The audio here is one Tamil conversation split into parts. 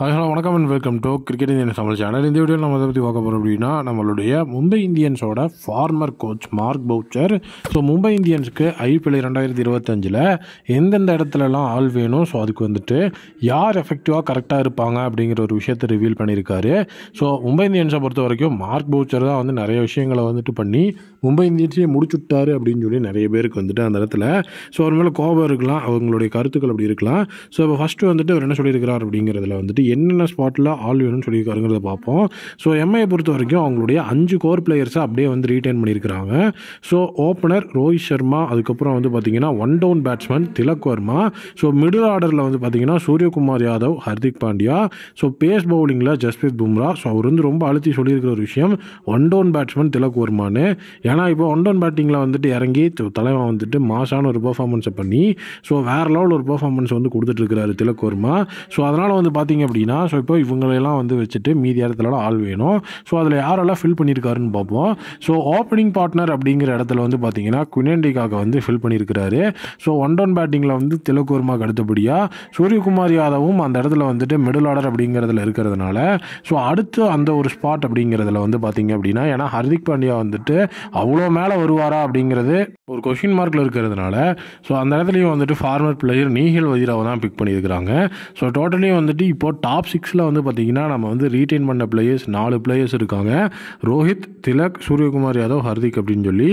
ஹாய் ஹலோ வணக்கம் and welcome to cricket Indian Tamil channel இந்த வீடியோ நம்ம அதை பற்றி பார்க்க போகிறோம் அப்படின்னா நம்மளுடைய மும்பை இந்தியன்ஸோட former coach Mark Boucher so Mumbai இந்தியன்ஸுக்கு ஐபிஎல் ரெண்டாயிரத்தி இருபத்தஞ்சில் எந்தெந்த இடத்துலலாம் ஆள் வேணும் ஸோ அதுக்கு வந்துட்டு யார் எஃபெக்டிவாக கரெக்டாக இருப்பாங்க அப்படிங்கிற ஒரு விஷயத்தை ரிவீல் பண்ணியிருக்காரு ஸோ மும்பை இந்தியன்ஸை பொறுத்த வரைக்கும் மார்க் பவுச்சர் தான் வந்து நிறைய விஷயங்களை வந்துட்டு பண்ணி மும்பை இந்தியன்ஸையே முடிச்சுட்டாரு அப்படின்னு சொல்லி நிறைய பேருக்கு வந்துட்டு அந்த இடத்துல ஸோ அவர் மேலே கோபம் இருக்கலாம் அவங்களுடைய கருத்துக்கள் அப்படி இருக்கலாம் ஸோ இப்போ ஃபஸ்ட்டு வந்துட்டு அவர் என்ன சொல்லியிருக்கிறார் அப்படிங்கிறதுல வந்துட்டு என்னென்ன ஸ்பாட்டில் ஆல் வேணும்னு சொல்லியிருக்காருங்கிறத பார்ப்போம் ஸோ எம்ஐயை பொறுத்த வரைக்கும் அவங்களுடைய அஞ்சு கோர் பிளேயர்ஸை அப்படியே வந்து ரீட்டைன் பண்ணியிருக்கிறாங்க ஸோ ஓப்பனர் ரோஹித் சர்மா அதுக்கப்புறம் வந்து பார்த்தீங்கன்னா one down batsman Tilak Varma so middle ஆர்டரில் வந்து பார்த்தீங்கன்னா சூரியகுமார் யாதவ் ஹர்திக் பாண்டியா ஸோ பேஸ் பவுலிங்கில் ஜஸ்பிரீத் பும்ரா ஸோ அவர் வந்து ரொம்ப அழுத்தி சொல்லியிருக்கிற ஒரு விஷயம் ஒன் டவுன் பேட்ஸ்மேன் திலக் வர்மானு ஏன்னா இப்போ ஒன் டவுன் பேட்டிங்கில் வந்துட்டு இறங்கி தலைவன் வந்துட்டு மாசான ஒரு பர்ஃபார்மன்ஸை பண்ணி ஸோ வேறு லெவலில் ஒரு பர்ஃபார்மன்ஸ் வந்து இருக்கிறாரு திலக் வர்மா ஸோ அதனால் வந்து பார்த்திங்க அப்படின்னா ஸோ இப்போ இவங்களெல்லாம் வந்து வச்சுட்டு மீதி இடத்துலலாம் ஆள் வேணும் ஸோ அதில் யாரெல்லாம் ஃபில் பண்ணியிருக்காருன்னு பார்ப்போம் ஸோ ஓப்பனிங் பார்ட்னர் அப்படிங்கிற இடத்துல வந்து பார்த்தீங்கன்னா குனேண்டிக்காக வந்து ஃபில் பண்ணியிருக்கிறாரு ஸோ ஒன் டவுன் பேட்டிங்கில் வந்து திலகூர்மாக்கு அடுத்தபடியாக சூரியகுமார் யாதவும் அந்த இடத்துல வந்துட்டு மிடில் ஆர்டர் அப்படிங்கிறதுல இருக்கிறதுனால ஸோ அடுத்து அந்த ஒரு ஸ்பாட் அப்படிங்கிறதுல வந்து பார்த்தீங்க அப்படின்னா ஏன்னா ஹர்திக் பாண்டியா வந்துட்டு அவ்வளோ மேலே வருவாரா அப்படிங்கிறது ஒரு கொஷின் மார்க்கில் இருக்கிறதுனால ஸோ அந்த இடத்துலையும் வந்துட்டு ஃபார்மர் பிளேயர் நீஹில் வதிராவை தான் பிக் பண்ணியிருக்கிறாங்க ஸோ டோட்டலி வந்துட்டு இப்போ டாப் சிக்ஸில் வந்து பார்த்திங்கன்னா நம்ம வந்து ரீட்டைன் பண்ண பிளேயர்ஸ் நாலு பிளேயர்ஸ் இருக்காங்க ரோஹித் திலக் சூரியகுமார் யாதவ் ஹர்திக் அப்படின்னு சொல்லி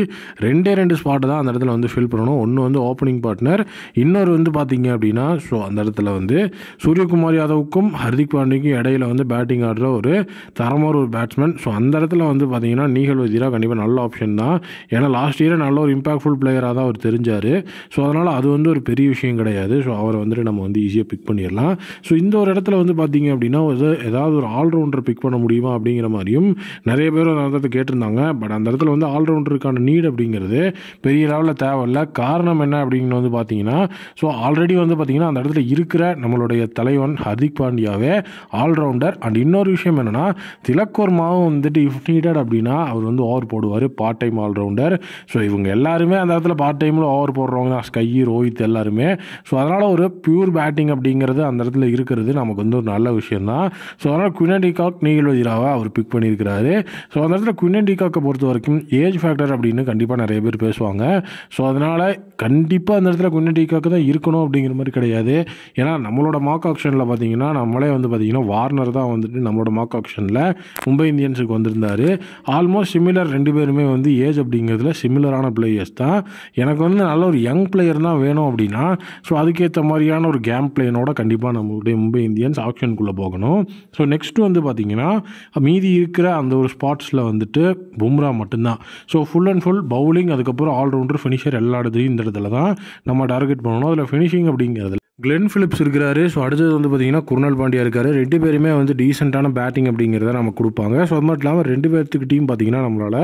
ரெண்டே ரெண்டு ஸ்பாட்டை தான் அந்த இடத்துல வந்து ஃபில் பண்ணணும் ஒன்று வந்து ஓப்பனிங் பார்ட்னர் இன்னொரு வந்து பார்த்திங்க அப்படின்னா ஸோ அந்த இடத்துல வந்து சூரியகுமார் யாதவுக்கும் ஹர்திக் பாண்டிக்கும் இடையில வந்து பேட்டிங் ஆடுற ஒரு தரமான ஒரு பேட்ஸ்மேன் ஸோ அந்த இடத்துல வந்து பார்த்திங்கன்னா நீகல் வஜீரா கண்டிப்பாக நல்ல ஆப்ஷன் தான் ஏன்னா லாஸ்ட் இயர் நல்ல ஒரு இம்பாக்ட்ஃபுல் பிளேயராக தான் அவர் தெரிஞ்சார் ஸோ அதனால் அது வந்து ஒரு பெரிய விஷயம் கிடையாது ஸோ அவரை வந்துட்டு நம்ம வந்து ஈஸியாக பிக் பண்ணிடலாம் ஸோ இந்த ஒரு இடத்துல வந்து பார்த்தீங்க அப்படின்னா ஏதாவது ஒரு ஆல்ரவுண்டர் பிக் பண்ண முடியுமா அப்படிங்கிற மாதிரியும் நிறைய பேர் அந்த இடத்துல கேட்டிருந்தாங்க பட் அந்த இடத்துல வந்து ஆல்ரவுண்டருக்கான நீட் அப்படிங்கிறது பெரிய லெவலில் தேவையில்ல காரணம் என்ன அப்படிங்கிறது வந்து பார்த்தீங்கன்னா ஸோ ஆல்ரெடி வந்து பார்த்தீங்கன்னா அந்த இடத்துல இருக்கிற நம்மளுடைய தலைவன் ஹர்திக் பாண்டியாவே ஆல்ரவுண்டர் அண்ட் இன்னொரு விஷயம் என்னென்னா மாவும் வந்துட்டு இஃப் நீடட் அப்படின்னா அவர் வந்து ஓவர் போடுவார் பார்ட் டைம் ஆல்ரவுண்டர் ஸோ இவங்க எல்லாருமே அந்த இடத்துல பார்ட் டைமில் ஓவர் போடுறவங்க தான் ஸ்கை ரோஹித் எல்லாருமே ஸோ அதனால் ஒரு பியூர் பேட்டிங் அப்படிங்கிறது அந்த இடத்துல இருக்கிறது நமக்கு வந்து ஒரு நல்ல விஷயம் தான் ஸோ அதனால் குவினன் டிகாக் நீகில் வதிராவை அவர் பிக் பண்ணியிருக்கிறாரு ஸோ அந்த இடத்துல குவினன் டிகாக்கை பொறுத்த வரைக்கும் ஏஜ் ஃபேக்டர் அப்படின்னு கண்டிப்பாக நிறைய பேர் பேசுவாங்க ஸோ அதனால் கண்டிப்பாக அந்த இடத்துல குவினன் டிகாக்கு தான் இருக்கணும் அப்படிங்கிற மாதிரி கிடையாது ஏன்னா நம்மளோட மாக் ஆப்ஷனில் பார்த்தீங்கன்னா நம்மளே வந்து பார்த்திங்கன்னா வார்னர் தான் வந்துட்டு நம்மளோட மாக் ஆப்ஷனில் மும்பை இந்தியன்ஸுக்கு வந்திருந்தார் ஆல்மோஸ்ட் சிமிலர் ரெண்டு பேருமே வந்து ஏஜ் அப்படிங்கிறதுல சிமிலரான பிளேயர்ஸ் தான் எனக்கு வந்து நல்ல ஒரு யங் பிளேயர் தான் வேணும் அப்படின்னா ஸோ அதுக்கேற்ற மாதிரியான ஒரு கேம் பிளேனோட கண்டிப்பாக நம்மளுடைய மும்பை இந்தியன்ஸ் ஆக்ஷன் ஆப்ஷனுக்குள்ளே போகணும் ஸோ நெக்ஸ்ட்டு வந்து பார்த்தீங்கன்னா மீதி இருக்கிற அந்த ஒரு ஸ்பாட்ஸில் வந்துட்டு பும்ரா மட்டும்தான் so full and full bowling அதுக்கப்புறம் ஆல்ரவுண்டர் ஃபினிஷர் எல்லா இடத்துலையும் இந்த இடத்துல தான் நம்ம டார்கெட் பண்ணணும் அதில் ஃபினிஷிங் அப்படிங்கிறது கிளென் ஃபிலிப்ஸ் இருக்கிறாரு ஸோ அடுத்தது வந்து பார்த்தீங்கன்னா குருணால் பாண்டியா இருக்கார் ரெண்டு பேருமே வந்து டீசெண்டான பேட்டிங் அப்படிங்கிறத நம்ம கொடுப்பாங்க ஸோ அது மட்டும் இல்லாமல் ரெண்டு பேர்த்துக்கு டீம் பார்த்திங்கன்னா நம்மளால்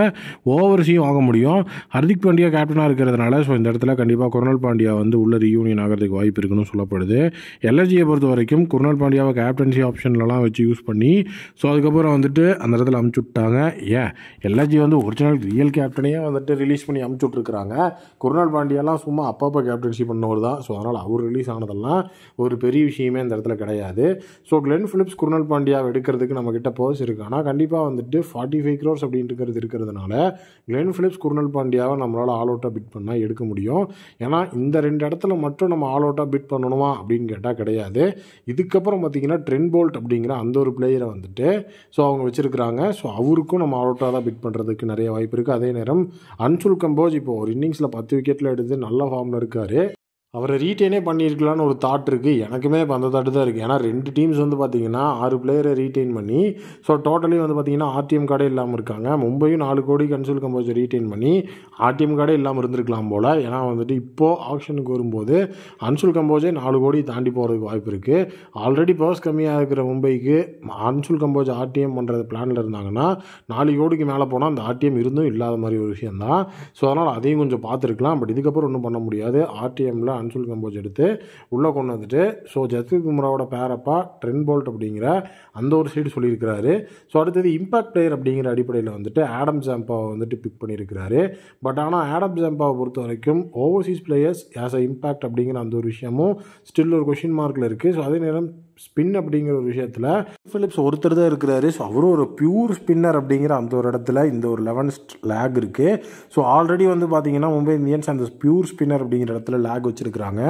ஓவர்ஸையும் வாங்க முடியும் ஹர்திக் பாண்டியா கேப்டனாக இருக்கிறதுனால ஸோ இந்த இடத்துல கண்டிப்பாக குருணால் பாண்டியா வந்து உள்ள ரீயூனியன் ஆகிறதுக்கு வாய்ப்பு இருக்குன்னு சொல்லப்படுது எல்எஸ்ஜியை பொறுத்த வரைக்கும் குருணால் பாண்டியாவை கேப்டன்சி ஆப்ஷன்லலாம் வச்சு யூஸ் பண்ணி ஸோ அதுக்கப்புறம் வந்துட்டு அந்த இடத்துல அமுச்சு விட்டாங்க ஏன் எல்எஸ்ஜி வந்து ஒரிஜினல் ரியல் கேப்டனையே வந்துட்டு ரிலீஸ் பண்ணி அமுச்சு விட்ருக்குறாங்க குருநாள் பாண்டியாலாம் சும்மா அப்பா அப்பா பண்ணவர் தான் ஸோ அதனால் அவர் ரிலீஸ் ஆனதெல்லாம் சொல்லலாம் ஒரு பெரிய விஷயமே அந்த இடத்துல கிடையாது ஸோ கிளென் ஃபிலிப்ஸ் குருணல் பாண்டியாவை எடுக்கிறதுக்கு நம்மக்கிட்ட பர்ஸ் இருக்குது ஆனால் கண்டிப்பாக வந்துட்டு ஃபார்ட்டி ஃபைவ் க்ரோர்ஸ் அப்படின்ட்டு இருக்கிறதுனால கிளென் ஃபிலிப்ஸ் குருணல் பாண்டியாவை நம்மளால் ஆல் அவுட்டாக பிட் பண்ணால் எடுக்க முடியும் ஏன்னா இந்த ரெண்டு இடத்துல மட்டும் நம்ம ஆல் அவுட்டாக பிட் பண்ணணுமா அப்படின்னு கேட்டால் கிடையாது இதுக்கப்புறம் பார்த்திங்கன்னா ட்ரென் போல்ட் அப்படிங்கிற அந்த ஒரு பிளேயரை வந்துட்டு ஸோ அவங்க வச்சுருக்கிறாங்க ஸோ அவருக்கும் நம்ம ஆல் அவுட்டாக தான் பிட் பண்ணுறதுக்கு நிறைய வாய்ப்பு இருக்குது அதே நேரம் அன்சுல் கம்போஜ் இப்போ ஒரு இன்னிங்ஸில் பத்து விக்கெட்டில் எடுத்து நல்ல ஃபார்மில் இருக்கார் அவரை ரீட்டைனே பண்ணியிருக்கலான்னு ஒரு தாட் இருக்குது எனக்குமே இப்போ அந்த தாட்டு தான் இருக்குது ஏன்னா ரெண்டு டீம்ஸ் வந்து பார்த்திங்கன்னா ஆறு பிளேயரை ரீட்டைன் பண்ணி ஸோ டோட்டலி வந்து பார்த்திங்கன்னா ஆர்டிஎம் கார்டே இல்லாமல் இருக்காங்க மும்பையும் நாலு கோடி கன்சூல் கம்போஸ் ரீட்டைன் பண்ணி ஆர்டிஎம் கார்டே இல்லாமல் இருந்திருக்கலாம் போல் ஏன்னா வந்துட்டு இப்போது ஆப்ஷனுக்கு வரும்போது அன்சுல் கம்போஜே நாலு கோடி தாண்டி போகிறதுக்கு வாய்ப்பு இருக்குது ஆல்ரெடி பவர்ஸ் கம்மியாக இருக்கிற மும்பைக்கு அன்சுல் கம்போஜ் ஆர்டிஎம் பண்ணுறது பிளானில் இருந்தாங்கன்னா நாலு கோடிக்கு மேலே போனால் அந்த ஆர்டிஎம் இருந்தும் இல்லாத மாதிரி ஒரு விஷயம் தான் ஸோ அதனால் அதையும் கொஞ்சம் பார்த்துருக்கலாம் பட் இதுக்கப்புறம் ஒன்றும் பண்ண முடியாது ஆர்டிஎம்மில் அன்சுல் கம்போஜ் எடுத்து உள்ளே கொண்டு வந்துட்டு ஸோ ஜஸ்பிரித் பும்ராவோட பேரப்பா ட்ரென் போல்ட் அப்படிங்கிற அந்த ஒரு சைடு சொல்லியிருக்கிறாரு ஸோ அடுத்தது இம்பாக்ட் பிளேயர் அப்படிங்கிற அடிப்படையில் வந்துட்டு ஆடம் ஜாம்பாவை வந்துட்டு பிக் பண்ணியிருக்கிறாரு பட் ஆனால் ஆடம் ஜாம்பாவை பொறுத்த வரைக்கும் overseas players as a impact அப்படிங்கிற அந்த ஒரு விஷயமும் ஸ்டில் ஒரு கொஷின் மார்க்கில் இருக்குது ஸோ அதே நேரம் ஸ்பின் அப்படிங்கிற ஒரு விஷயத்தில் ஃபிலிப்ஸ் ஒருத்தர் தான் இருக்கிறாரு ஸோ அவரும் ஒரு பியூர் ஸ்பின்னர் அப்படிங்கிற அந்த ஒரு இடத்துல இந்த ஒரு லெவன் லேக் இருக்குது ஸோ ஆல்ரெடி வந்து பார்த்தீங்கன்னா மும்பை இந்தியன்ஸ் அந்த பியூர் ஸ்பின்னர் அப்படிங்கிற இடத்துல லேக் வச்சிருக்காங்க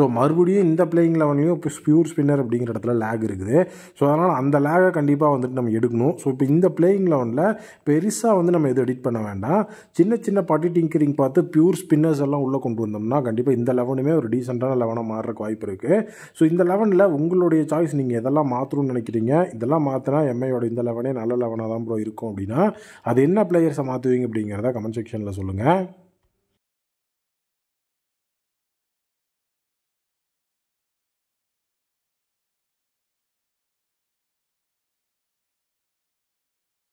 ஸோ மறுபடியும் இந்த பிளேயிங் லெவன்லையும் இப்போ பியூர் ஸ்பின்னர் அப்படிங்கிற இடத்துல லேக் இருக்குது ஸோ அதனால் அந்த லேகை கண்டிப்பாக வந்துட்டு நம்ம எடுக்கணும் ஸோ இப்போ இந்த பிளேயிங் லெவனில் பெருசாக வந்து நம்ம எதுவும் எடிட் பண்ண வேண்டாம் சின்ன சின்ன பாட்டி டிங்கரிங் பார்த்து பியூர் ஸ்பின்னர்ஸ் எல்லாம் உள்ளே கொண்டு வந்தோம்னா கண்டிப்பாக இந்த லெவனுமே ஒரு டீசெண்டான லெவனாக மாறுறக்கு வாய்ப்பு இருக்குது ஸோ இந்த லெவனில் உங்களுடைய சாய்ஸ் நீங்கள் எதெல்லாம் மாற்றணும்னு நினைக்கிறீங்க இதெல்லாம் மாற்றினா எம்ஐயோட இந்த லெவனே நல்ல லெவனாக தான் ப்ரோ இருக்கும் அப்படின்னா அது என்ன பிளேயர்ஸை மாற்றுவீங்க அப்படிங்கிறத கமெண்ட் செக்ஷனில் சொல்லுங்கள்